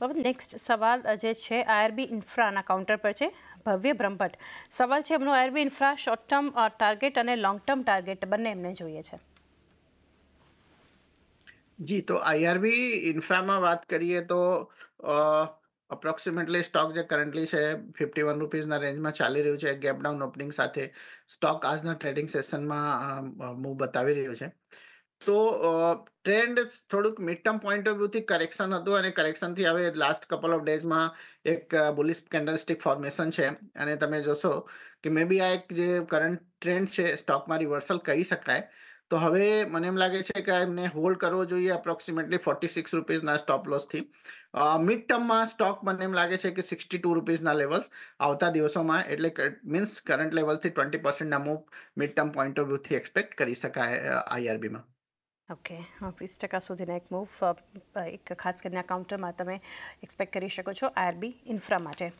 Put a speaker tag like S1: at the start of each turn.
S1: pub next સવાલ જે છે આરબી ઇન્ફ્રાના કાઉન્ટર પર છે ભવ્ય ભ્રમપટ સવાલ છે કેમનો RB Infra short term target અને લોંગ ટર્મ ટાર્ગેટ બંને એમને જોઈએ છે
S2: જી તો આરબી ઇન્ફ્રા માં વાત કરીએ તો અ અપ્રોક્સિમેટલી સ્ટોક જે કરન્ટલી છે ₹51 ના રેન્જમાં ચાલી રહ્યો છે ગેપ ડાઉન ઓપening સાથે સ્ટોક આજ ના ટ્રેડિંગ સેશન માં મો બતાવઈ રહ્યો છે તો ટ્રેન્ડ થોડું mid term point of view થી કરેક્શન હતું અને કરેક્શન થી આવે લાસ્ટ કપલ ઓફ ડેઝ માં એક બોલિશ કેન્ડલસ્ટિક ફોર્મેશન છે અને તમે જોશો કે મેબી આ એક જે કરંટ ટ્રેન્ડ છે સ્ટોક માં રિવર્સલ કહી શકાય તો હવે મને એમ લાગે છે કે એને હોલ્ડ કરવો જોઈએ અપ્રોક્સિમેટલી ₹46 ના સ્ટોપ loss થી મિડ ટર્મ માં સ્ટોક મને એમ લાગે છે કે ₹62 ના લેવલ્સ આવતા દિવસો માં એટલે મીન્સ કરંટ લેવલ થી 20% ના move mid term point of view થી એક્સપેક્ટ કરી શકાય આ આરબી માં
S1: ઓકે વીસ ટકા સુધીના એક મૂવ એક ખાસ કરીને આ કાઉન્ટરમાં તમે એક્સપેક્ટ કરી શકો છો આરબી ઇન્ફ્રા માટે